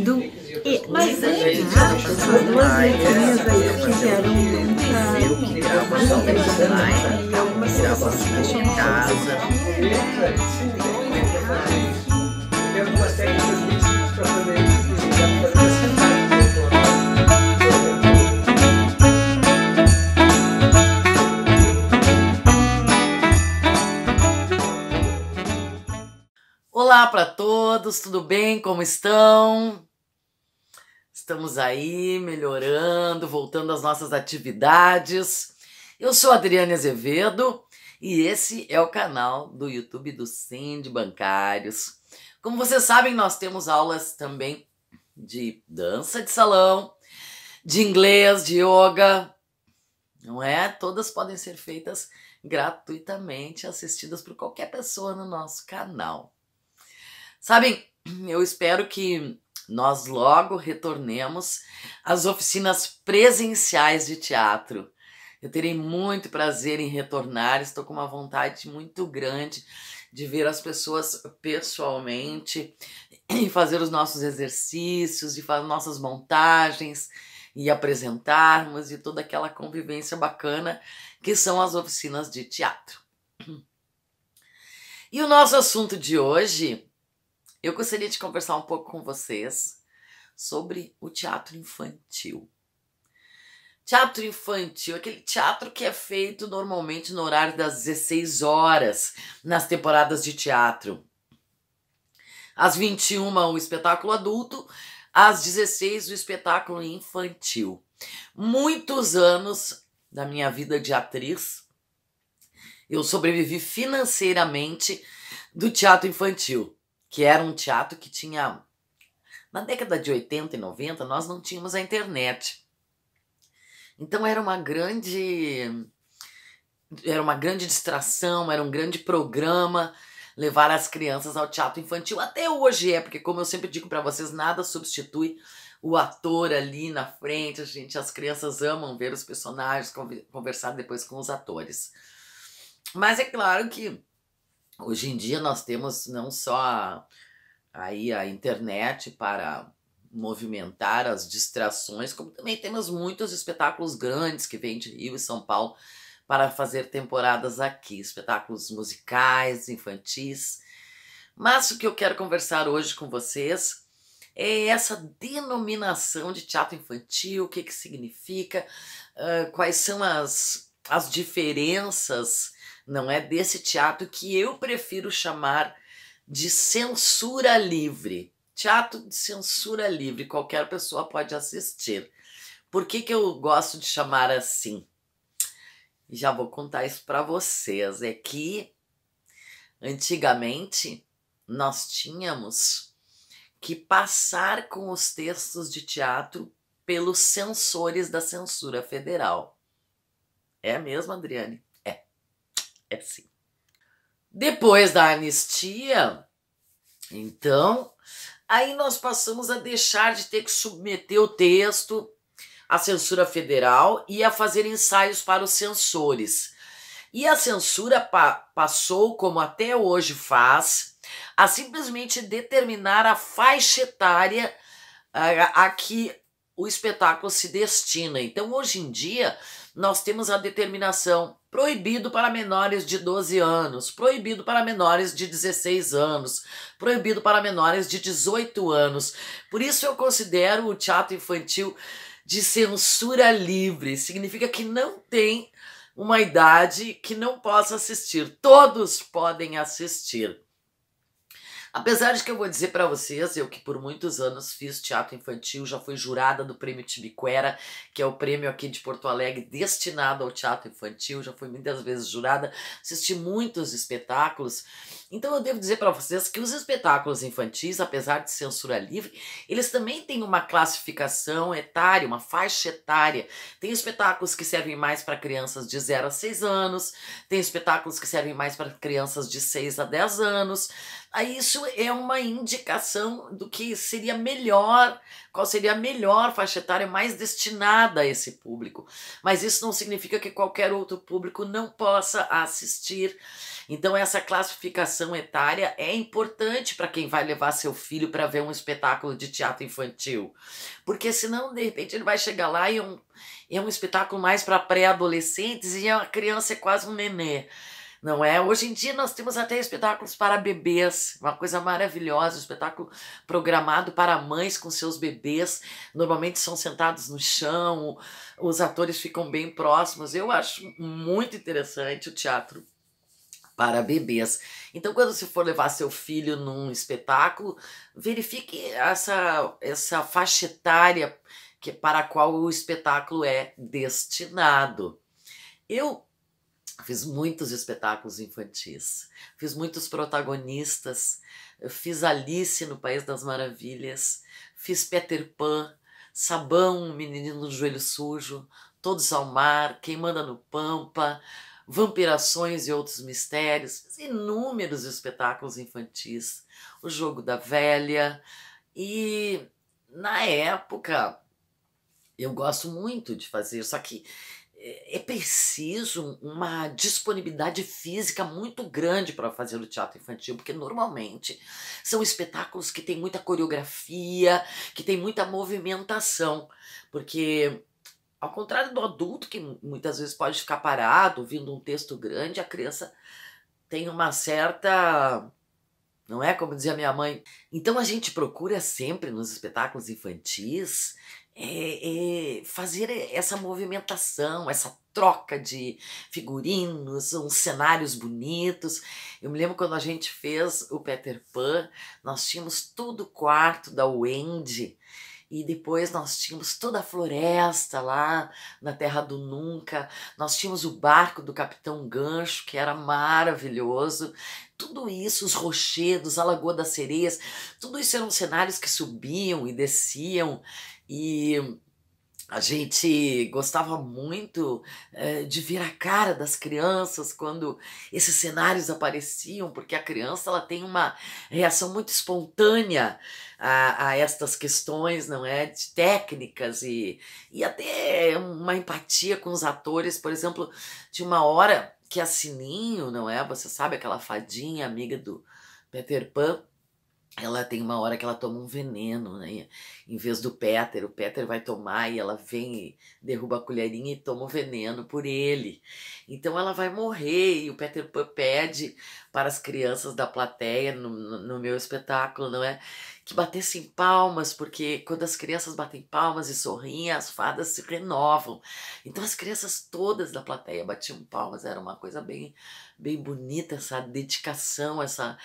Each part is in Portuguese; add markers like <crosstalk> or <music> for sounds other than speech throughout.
do e mas antes duas letrinhas aí que fizeram muita e algumas pessoas que em casa Olá para todos! todos, tudo bem? Como estão? Estamos aí melhorando, voltando às nossas atividades. Eu sou Adriane Azevedo e esse é o canal do YouTube do Sim Bancários. Como vocês sabem, nós temos aulas também de dança de salão, de inglês, de yoga, não é? Todas podem ser feitas gratuitamente, assistidas por qualquer pessoa no nosso canal. Sabem, eu espero que nós logo retornemos às oficinas presenciais de teatro. Eu terei muito prazer em retornar, estou com uma vontade muito grande de ver as pessoas pessoalmente e fazer os nossos exercícios, de fazer nossas montagens e apresentarmos e toda aquela convivência bacana que são as oficinas de teatro. E o nosso assunto de hoje eu gostaria de conversar um pouco com vocês sobre o teatro infantil. Teatro infantil, aquele teatro que é feito normalmente no horário das 16 horas, nas temporadas de teatro. Às 21, o espetáculo adulto, às 16, o espetáculo infantil. Muitos anos da minha vida de atriz, eu sobrevivi financeiramente do teatro infantil que era um teatro que tinha. Na década de 80 e 90, nós não tínhamos a internet. Então era uma grande. Era uma grande distração, era um grande programa levar as crianças ao teatro infantil. Até hoje é, porque, como eu sempre digo para vocês, nada substitui o ator ali na frente. A gente, as crianças amam ver os personagens, conversar depois com os atores. Mas é claro que Hoje em dia nós temos não só a, aí a internet para movimentar as distrações, como também temos muitos espetáculos grandes que vêm de Rio e São Paulo para fazer temporadas aqui, espetáculos musicais, infantis. Mas o que eu quero conversar hoje com vocês é essa denominação de teatro infantil, o que, que significa, uh, quais são as, as diferenças não é desse teatro que eu prefiro chamar de censura livre. Teatro de censura livre, qualquer pessoa pode assistir. Por que, que eu gosto de chamar assim? Já vou contar isso para vocês. É que antigamente nós tínhamos que passar com os textos de teatro pelos censores da censura federal. É mesmo, Adriane? É assim. Depois da anistia, então, aí nós passamos a deixar de ter que submeter o texto à censura federal e a fazer ensaios para os censores. E a censura pa passou, como até hoje faz, a simplesmente determinar a faixa etária a, a que o espetáculo se destina. Então, hoje em dia, nós temos a determinação proibido para menores de 12 anos, proibido para menores de 16 anos, proibido para menores de 18 anos. Por isso eu considero o teatro infantil de censura livre, significa que não tem uma idade que não possa assistir, todos podem assistir. Apesar de que eu vou dizer para vocês, eu que por muitos anos fiz teatro infantil, já fui jurada do Prêmio Tibiquera, que é o prêmio aqui de Porto Alegre destinado ao teatro infantil, já fui muitas vezes jurada, assisti muitos espetáculos então eu devo dizer para vocês que os espetáculos infantis, apesar de censura livre, eles também têm uma classificação etária, uma faixa etária. Tem espetáculos que servem mais para crianças de 0 a 6 anos, tem espetáculos que servem mais para crianças de 6 a 10 anos. Aí isso é uma indicação do que seria melhor, qual seria a melhor faixa etária mais destinada a esse público. Mas isso não significa que qualquer outro público não possa assistir. Então essa classificação etária é importante para quem vai levar seu filho para ver um espetáculo de teatro infantil. Porque senão, de repente, ele vai chegar lá e é um, é um espetáculo mais para pré-adolescentes e a criança é quase um nenê não é? Hoje em dia nós temos até espetáculos para bebês, uma coisa maravilhosa, um espetáculo programado para mães com seus bebês. Normalmente são sentados no chão, os atores ficam bem próximos. Eu acho muito interessante o teatro para bebês. Então, quando você for levar seu filho num espetáculo, verifique essa, essa faixa etária que, para a qual o espetáculo é destinado. Eu fiz muitos espetáculos infantis, fiz muitos protagonistas, fiz Alice no País das Maravilhas, fiz Peter Pan, Sabão, Menino do Joelho Sujo, Todos ao Mar, Quem Manda no Pampa, Vampirações e Outros Mistérios, inúmeros espetáculos infantis, O Jogo da Velha. E na época, eu gosto muito de fazer, só que eh, é preciso uma disponibilidade física muito grande para fazer o teatro infantil, porque normalmente são espetáculos que têm muita coreografia, que tem muita movimentação, porque ao contrário do adulto, que muitas vezes pode ficar parado, ouvindo um texto grande, a criança tem uma certa. Não é como dizia minha mãe. Então a gente procura sempre nos espetáculos infantis é, é fazer essa movimentação, essa troca de figurinos, uns cenários bonitos. Eu me lembro quando a gente fez o Peter Pan, nós tínhamos todo o quarto da Wendy e depois nós tínhamos toda a floresta lá na Terra do Nunca, nós tínhamos o barco do Capitão Gancho, que era maravilhoso. Tudo isso, os rochedos, a Lagoa das Sereias, tudo isso eram cenários que subiam e desciam. E a gente gostava muito é, de ver a cara das crianças quando esses cenários apareciam, porque a criança ela tem uma reação muito espontânea a, a estas questões, não é? De técnicas e, e até uma empatia com os atores. Por exemplo, de uma hora que a Sininho, não é? Você sabe, aquela fadinha amiga do Peter Pan, ela tem uma hora que ela toma um veneno, né? Em vez do Peter, o Peter vai tomar e ela vem e derruba a colherinha e toma o veneno por ele. Então ela vai morrer e o Peter pede para as crianças da plateia no, no meu espetáculo, não é? que batessem palmas, porque quando as crianças batem palmas e sorriem, as fadas se renovam. Então as crianças todas da plateia batiam palmas, era uma coisa bem, bem bonita essa dedicação, essa,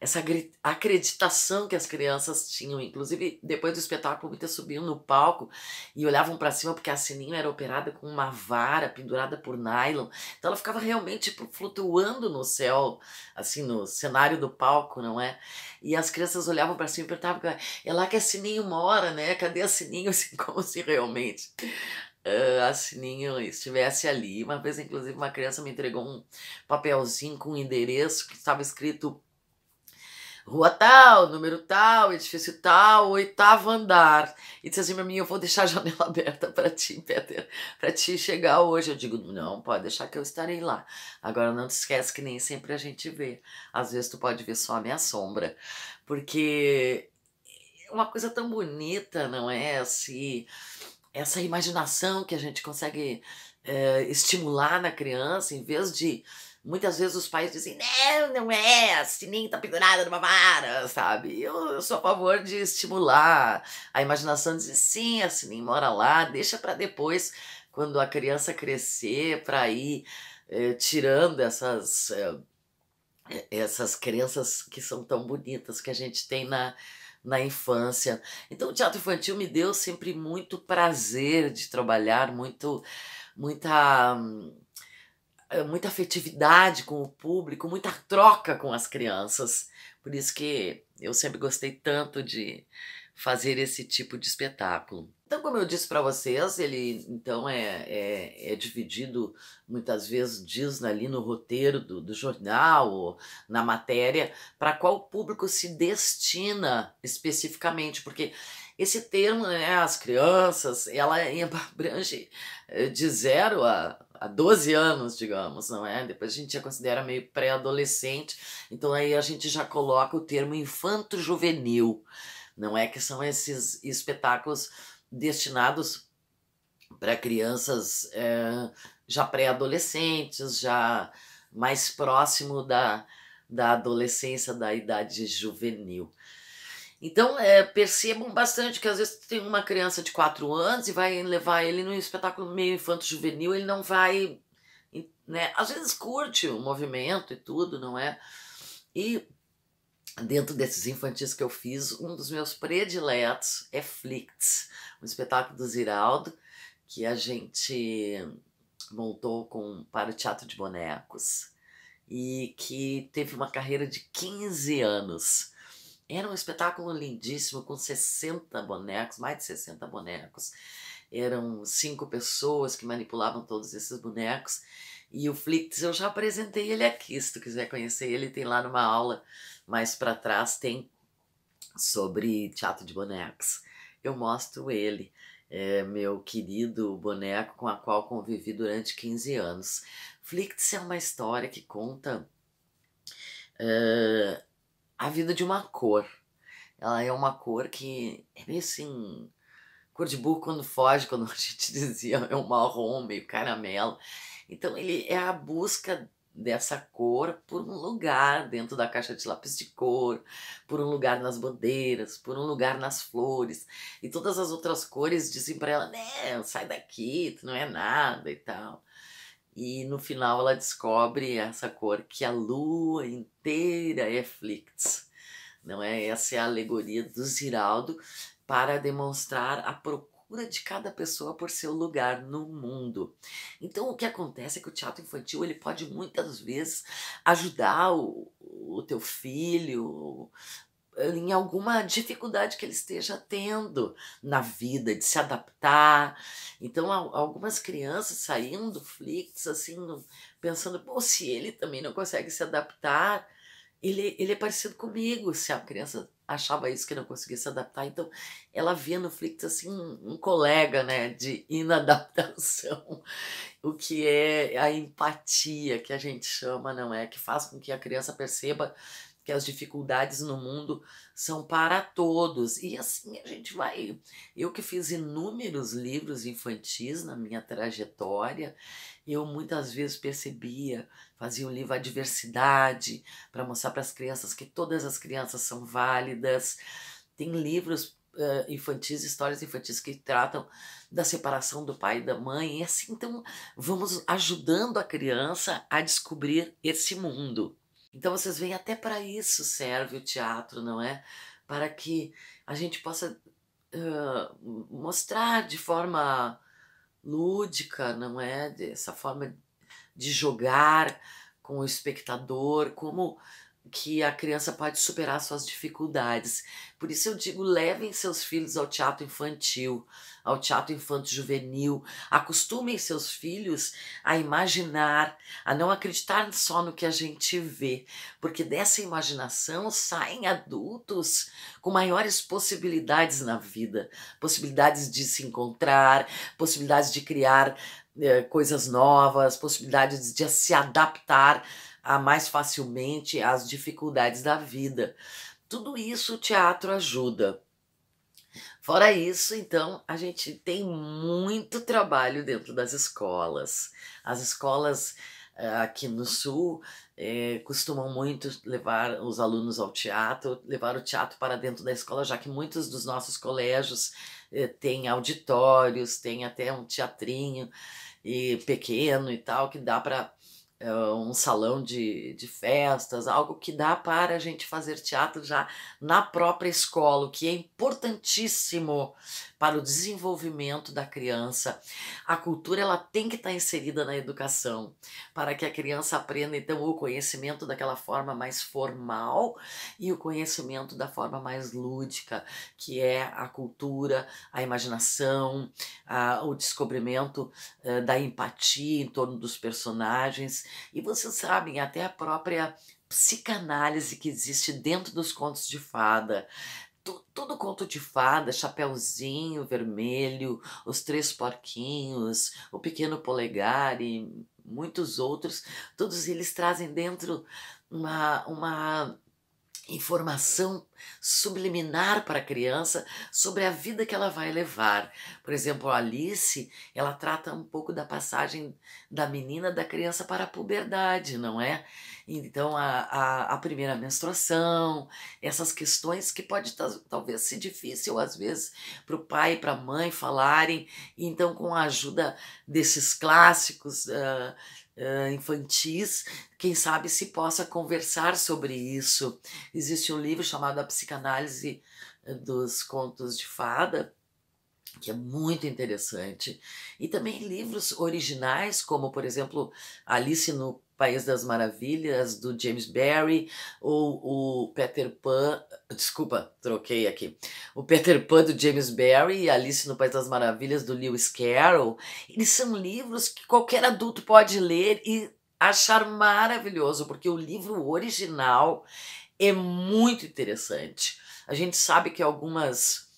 essa acreditação que as crianças tinham. Inclusive, depois do espetáculo, muitas subiam no palco e olhavam para cima, porque a Sininho era operada com uma vara pendurada por nylon. Então ela ficava realmente tipo, flutuando no céu, assim, no cenário do palco, não é? E as crianças olhavam para cima e perguntavam: é lá que a Sininho mora, né? Cadê a Sininho? <laughs> Assim, como se realmente uh, a Sininho estivesse ali. Uma vez, inclusive, uma criança me entregou um papelzinho com um endereço que estava escrito rua tal, número tal, edifício tal, oitavo andar. E disse assim minha eu vou deixar a janela <laughs> aberta para ti, Peter, para ti chegar hoje. Eu digo, não, pode deixar que eu estarei lá. Agora não te esquece que nem sempre a gente vê. Às vezes tu pode ver só a minha sombra, porque é uma coisa tão bonita, não é? Assim, essa imaginação que a gente consegue é, estimular na criança, em vez de Muitas vezes os pais dizem, não, não é, a sininho tá pendurada numa vara, sabe? Eu, eu, sou a favor de estimular a imaginação, dizer, sim, é a sininho mora lá, deixa para depois, quando a criança crescer, para ir eh, tirando essas... Eh, eh, essas crenças que são tão bonitas que a gente tem na, na infância. Então, o teatro infantil me deu sempre muito prazer de trabalhar, muito, muita. Eh, muita afetividade com o público, muita troca com as crianças. Por isso que eu sempre gostei tanto de fazer esse tipo de espetáculo. Então, como eu disse para vocês, ele então é, é, é, dividido muitas vezes diz ali no roteiro do, do jornal ou na matéria para qual público se destina especificamente, porque esse termo, né, as crianças, ela <laughs> abrange eh, de zero a há 12 anos, digamos, não é? Depois a gente já considera meio pré-adolescente, então aí a gente já coloca o termo infanto-juvenil, não é? Que são esses espetáculos destinados para crianças é, já pré-adolescentes, já mais próximo da, da adolescência, da idade juvenil. Então, é, percebam bastante que às vezes tem uma criança de 4 anos e vai levar ele num espetáculo meio infanto-juvenil, ele não vai. Né? Às vezes curte o movimento e tudo, não é? E dentro desses infantis que eu fiz, um dos meus prediletos é Flicts, um espetáculo do Ziraldo que a gente montou com, para o Teatro de Bonecos e que teve uma carreira de 15 anos. Era um espetáculo lindíssimo, com 60 bonecos, mais de 60 bonecos. Eram cinco pessoas que manipulavam todos esses bonecos. E o Flix, eu já apresentei ele aqui, se tu quiser conhecer ele, tem lá numa aula mais para trás, tem sobre teatro de bonecos. Eu mostro ele, é, meu querido boneco com a qual convivi durante 15 anos. Flix é uma história que conta... Uh, a vida de uma cor. Ela é uma cor que é meio assim. Cor de burro quando foge, quando <laughs> a gente dizia, é um marrom, meio caramelo. Então ele é a busca dessa cor por um lugar dentro da caixa de lápis de cor, por um lugar nas bandeiras, por um lugar nas flores. E todas as outras cores dizem para ela, né, sai daqui, tu não é nada e tal. E no final ela descobre essa cor que a lua inteira é Não é essa é a alegoria do Ziraldo para demonstrar a procura de cada pessoa por seu lugar no mundo. Então o que acontece é que o teatro infantil ele pode muitas vezes ajudar o, o teu filho, em alguma dificuldade que ele esteja tendo na vida, de se adaptar. Então, algumas crianças saindo do Flix, assim, pensando, pô, se ele também não consegue se adaptar, ele, ele é parecido comigo. Se a criança achava isso, que não conseguia se adaptar, então ela via no Flix, assim, um colega, né, de inadaptação, <laughs> o que é a empatia, que a gente chama, não é? Que faz com que a criança perceba que as dificuldades no mundo são para todos. E assim a gente vai. Eu que fiz inúmeros livros infantis na minha trajetória, eu muitas vezes percebia, fazia um livro adversidade para mostrar para as crianças que todas as crianças são válidas. Tem livros uh, infantis, histórias infantis que tratam da separação do pai e da mãe. E assim, então, vamos ajudando a criança a descobrir esse mundo. Então vocês veem, até para isso serve o teatro, não é? Para que a gente possa uh, mostrar de forma lúdica, não é? Dessa forma de jogar com o espectador, como que a criança pode superar suas dificuldades. Por isso eu digo, levem seus filhos ao teatro infantil, ao teatro infanto-juvenil, acostumem seus filhos a imaginar, a não acreditar só no que a gente vê, porque dessa imaginação saem adultos com maiores possibilidades na vida, possibilidades de se encontrar, possibilidades de criar eh, coisas novas, possibilidades de se adaptar a mais facilmente as dificuldades da vida. Tudo isso o teatro ajuda. Fora isso, então, a gente tem muito trabalho dentro das escolas. As escolas eh, aqui no Sul é, costumam muito levar os alunos ao teatro, levar o teatro para dentro da escola, já que muitos dos nossos colégios é, têm auditórios, tem até um teatrinho e pequeno e tal, que dá para é, um salão de, de festas, algo que dá para a gente fazer teatro já na própria escola, o que é importantíssimo para o desenvolvimento da criança. A cultura ela tem que estar tá inserida na educação para que a criança aprenda então o conhecimento daquela forma mais formal e o conhecimento da forma mais lúdica, que é a cultura, a imaginação, a, o descobrimento a, eh, da empatia em torno dos personagens. E vocês sabem, até a própria psicanálise que existe dentro dos contos de fada tudo conto de fada, chapéuzinho Vermelho, Os Três Porquinhos, O Pequeno Polegar e muitos outros, todos eles trazem dentro uma, uma informação subliminar para a criança sobre a vida que ela vai levar. Por exemplo, a Alice, ela trata um pouco da passagem da menina da criança para a puberdade, não é? Então, a, a, a primeira menstruação, essas questões que pode talvez ser difícil, às vezes, para o pai e para a mãe falarem. Então, com a ajuda desses clássicos uh, uh, infantis, quem sabe se possa conversar sobre isso. Existe um livro chamado A Psicanálise dos Contos de Fada, que é muito interessante. E também livros originais, como, por exemplo, Alice no País das Maravilhas, do James Barry, ou o Peter Pan, desculpa, troquei aqui, o Peter Pan do James Barry e Alice no País das Maravilhas, do Lewis Carroll, eles são livros que qualquer adulto pode ler e achar maravilhoso, porque o livro original é muito interessante. A gente sabe que algumas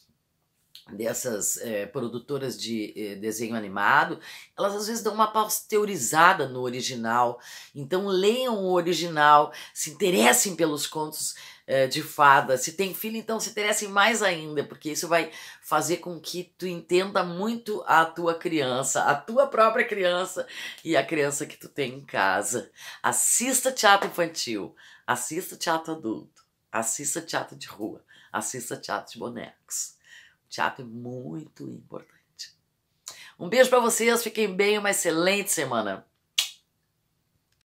dessas é, produtoras de é, desenho animado, elas às vezes dão uma pasteurizada no original. Então leiam o original, se interessem pelos contos é, de fada. Se tem filho, então se interessem mais ainda, porque isso vai fazer com que tu entenda muito a tua criança, a tua própria criança e a criança que tu tem em casa. Assista teatro infantil, assista teatro adulto, assista teatro de rua, assista teatro de bonecos. Teatro é muito importante. Um beijo para vocês, fiquem bem, uma excelente semana.